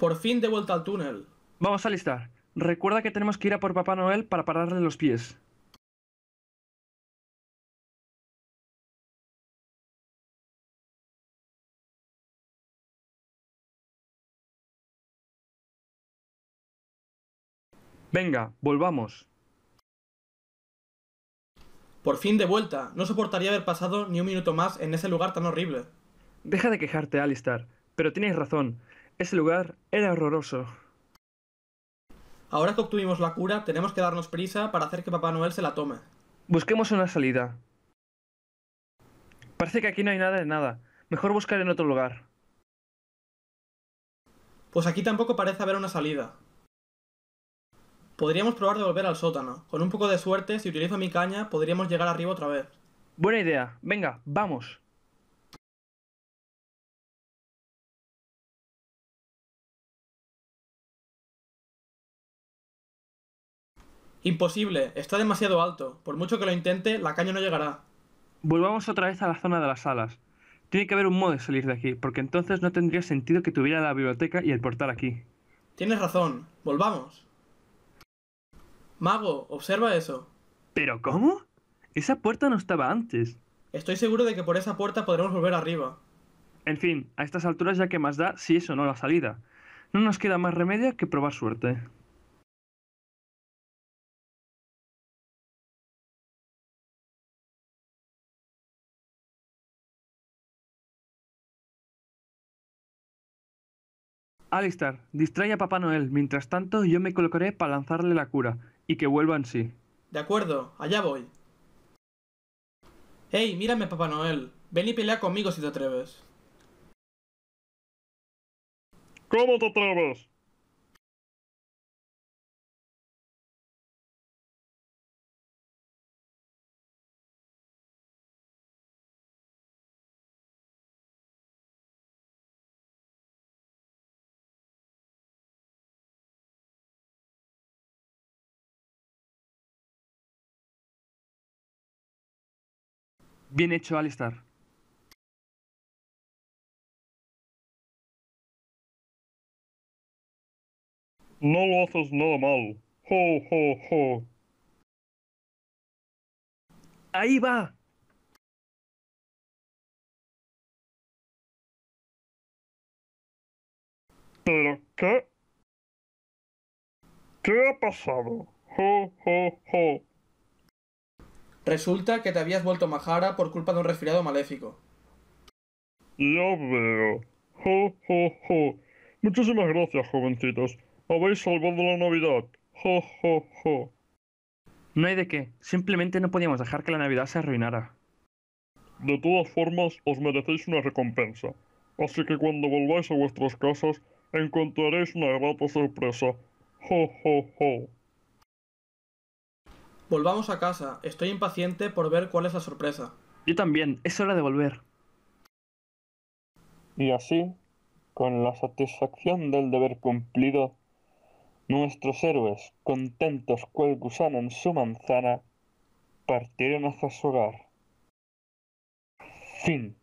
Por fin de vuelta al túnel. Vamos a listar. Recuerda que tenemos que ir a por Papá Noel para pararle los pies. Venga, volvamos. Por fin de vuelta. No soportaría haber pasado ni un minuto más en ese lugar tan horrible. Deja de quejarte, Alistar. Pero tienes razón. Ese lugar era horroroso. Ahora que obtuvimos la cura, tenemos que darnos prisa para hacer que Papá Noel se la tome. Busquemos una salida. Parece que aquí no hay nada de nada. Mejor buscar en otro lugar. Pues aquí tampoco parece haber una salida. Podríamos probar de volver al sótano. Con un poco de suerte, si utilizo mi caña, podríamos llegar arriba otra vez. Buena idea. Venga, vamos. Imposible, está demasiado alto. Por mucho que lo intente, la caña no llegará. Volvamos otra vez a la zona de las alas. Tiene que haber un modo de salir de aquí, porque entonces no tendría sentido que tuviera la biblioteca y el portal aquí. Tienes razón, volvamos. Mago, observa eso. ¿Pero cómo? Esa puerta no estaba antes. Estoy seguro de que por esa puerta podremos volver arriba. En fin, a estas alturas ya que más da si eso no la salida. No nos queda más remedio que probar suerte. Alistar, distrae a Papá Noel. Mientras tanto, yo me colocaré para lanzarle la cura y que vuelva en sí. De acuerdo, allá voy. ¡Hey, mírame, Papá Noel! Ven y pelea conmigo si te atreves. ¿Cómo te atreves? Bien hecho, Alistar. No lo haces nada mal. Ho, ho, ho. Ahí va. ¿Pero qué? ¿Qué ha pasado? Ho, ho, ho. Resulta que te habías vuelto majara por culpa de un resfriado maléfico. Ya veo. Ho, ho, Muchísimas gracias, jovencitos. Habéis salvado la Navidad. Ho, ho, ho. No hay de qué. Simplemente no podíamos dejar que la Navidad se arruinara. De todas formas, os merecéis una recompensa. Así que cuando volváis a vuestras casas, encontraréis una grata sorpresa. Ho, ho, ho. Volvamos a casa. Estoy impaciente por ver cuál es la sorpresa. Yo también. Es hora de volver. Y así, con la satisfacción del deber cumplido, nuestros héroes, contentos cual gusano en su manzana, partieron hacia su hogar. Fin.